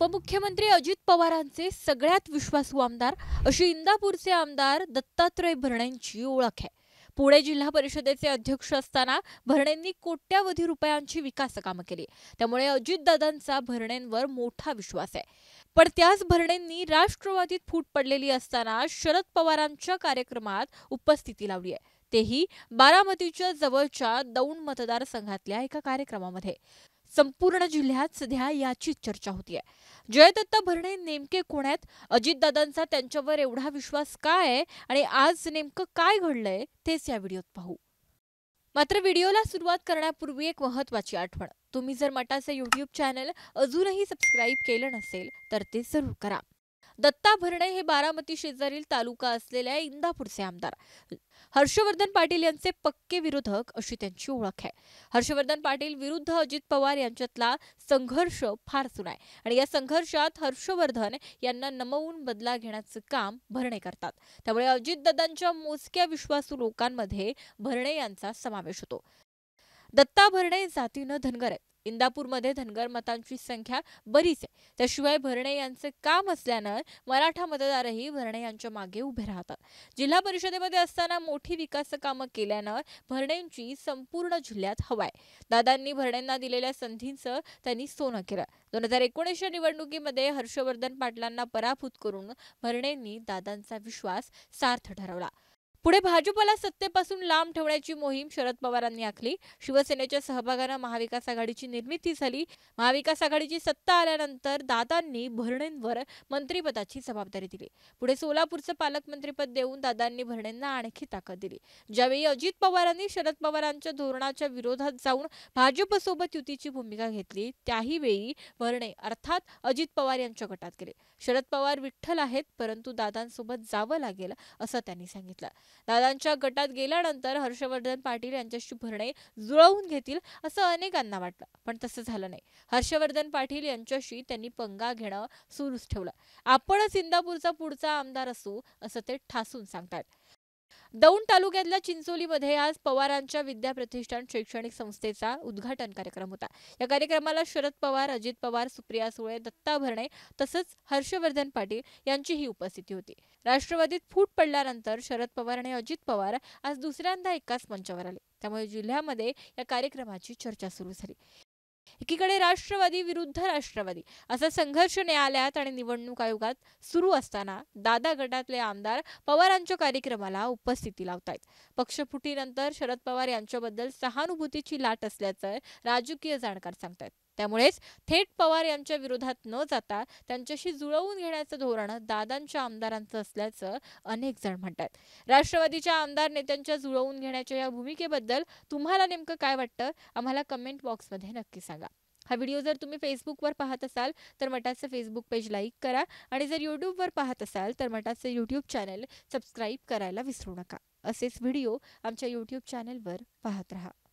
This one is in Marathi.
उपमुख्यमंत्री अजित पवारांचे सगळ्यात विश्वासू आमदार अशी इंदापूरचे आमदार दत्तात्रय भरणेंची ओळख आहे पुणे जिल्हा परिषदेचे अध्यक्ष असताना भरणेंनी कोट्यावधी रुपयांची विकास कामं केली त्यामुळे अजितदादांचा भरणेंवर मोठा विश्वास आहे पण त्याच भरणेंनी राष्ट्रवादीत फूट पडलेली असताना शरद पवारांच्या कार्यक्रमात उपस्थिती लावली आहे तेही बारामतीच्या जवळच्या दौंड मतदारसंघातल्या एका कार्यक्रमामध्ये संपूर्ण जिल्ह्यात सध्या याची चर्चा होतीये जयदत्त भरणे नेमके कोण आहेत अजितदादांचा त्यांच्यावर एवढा विश्वास काय आहे आणि आज नेमकं काय घडलंय तेच या व्हिडिओत पाहू मात्र व्हिडिओला सुरुवात करण्यापूर्वी एक महत्वाची आठवण तुम्ही जर मटाचे यूट्यूब चॅनल अजूनही सबस्क्राईब केलं नसेल तर ते जरूर करा दत्ता भरणे हे बारामती शेजारील तालुका असलेल्या इंदापूरचे आमदार हर्षवर्धन पाटील यांचे पक्के विरोधक अशी त्यांची ओळख आहे हर्षवर्धन पाटील विरुद्ध अजित पवार यांच्यातला संघर्ष फार जुना आहे आणि या संघर्षात हर्षवर्धन यांना नमवून बदला घेण्याचं काम भरणे करतात त्यामुळे अजित दादांच्या मोजक्या विश्वासू लोकांमध्ये भरणे यांचा समावेश होतो दत्ता भरणे जातीनं धनगर आहेत इंदापूरमध्ये धनगर मतांची संख्या बरीच आहे त्याशिवाय भरणे यांचे काम असल्यानं मराठा मतदारही भरणे यांच्या मागे उभे राहतात जिल्हा परिषदेमध्ये असताना मोठी विकास कामं केल्यानं भरणेंची संपूर्ण जिल्ह्यात हवाय दादांनी भरणेंना दिलेल्या संधींचं त्यांनी सोनं केलं दोन हजार एकोणीसच्या निवडणुकीमध्ये हर्षवर्धन पाटलांना पराभूत करून भरणेंनी दादांचा विश्वास सार्थ ठरवला पुढे भाजपला सत्तेपासून लांब ठेवण्याची मोहीम शरद पवारांनी आखली शिवसेनेच्या सहभागानं महाविकास आघाडीची निर्मिती झाली महाविकास आघाडीची सत्ता आल्यानंतर दादांनी भरणेंवर मंत्रीपदाची जबाबदारी दिली पुढे सोलापूरचं पालकमंत्रीपद देऊन दादांनी भरणेंना आणखी ताकद दिली ज्यावेळी अजित पवारांनी शरद पवारांच्या धोरणाच्या विरोधात जाऊन भाजपसोबत युतीची भूमिका घेतली त्याही वेळी भरणे अर्थात अजित पवार यांच्या गटात गेले शरद पवार विठ्ठल आहेत परंतु दादांसोबत जावं लागेल असं त्यांनी सांगितलं दादांच्या गटात गेल्यानंतर हर्षवर्धन पाटील यांच्याशी भरणे जुळवून घेतील असं अनेकांना वाटलं पण तसं झालं नाही हर्षवर्धन पाटील यांच्याशी त्यांनी पंगा घेणं सुरूच ठेवलं आपणच इंदापूरचा पुढचा आमदार असू असं ते ठासून सांगतात दौंड तालुक्यातल्या चिंचोलीमध्ये आज पवारांच्या विद्या प्रतिष्ठान शैक्षणिक संस्थेचा उद्घाटन कार्यक्रम होता या कार्यक्रमाला शरद पवार अजित पवार सुप्रिया सुळे दत्ता भरणे तसंच हर्षवर्धन पाटील यांचीही उपस्थिती होती राष्ट्रवादीत फूट पडल्यानंतर शरद पवार आणि अजित पवार आज दुसऱ्यांदा एकाच मंचावर आले त्यामुळे जिल्ह्यामध्ये या कार्यक्रमाची चर्चा सुरू झाली एकीकडे राष्ट्रवादी विरुद्ध राष्ट्रवादी असा संघर्ष न्यायालयात आणि निवडणूक आयोगात सुरू असताना दादा गटातले आमदार पवारांच्या कार्यक्रमाला उपस्थिती लावतायत पक्षफुटीनंतर शरद पवार यांच्याबद्दल सहानुभूतीची लाट असल्याचं राजकीय जाणकार सांगतायत त्यामुळेच थेट पवार यांच्या विरोधात न जाता त्यांच्याशी जुळवून घेण्याचं धोरण दादांच्या आमदारांचं असल्याचं अनेक जण म्हणतात राष्ट्रवादीच्या आमदार नेत्यांच्या जुळवून घेण्याच्या या भूमिकेबद्दल तुम्हाला नेमकं काय वाटतं आम्हाला कमेंट बॉक्समध्ये नक्की सांगा हा व्हिडिओ जर तुम्ही फेसबुकवर पाहत असाल तर मटाचं फेसबुक पेज लाईक करा आणि जर यूट्यूबवर पाहत असाल तर मटाचं यूट्यूब चॅनल सबस्क्राईब करायला विसरू नका असेच व्हिडिओ आमच्या यूट्यूब चॅनलवर पाहत राहा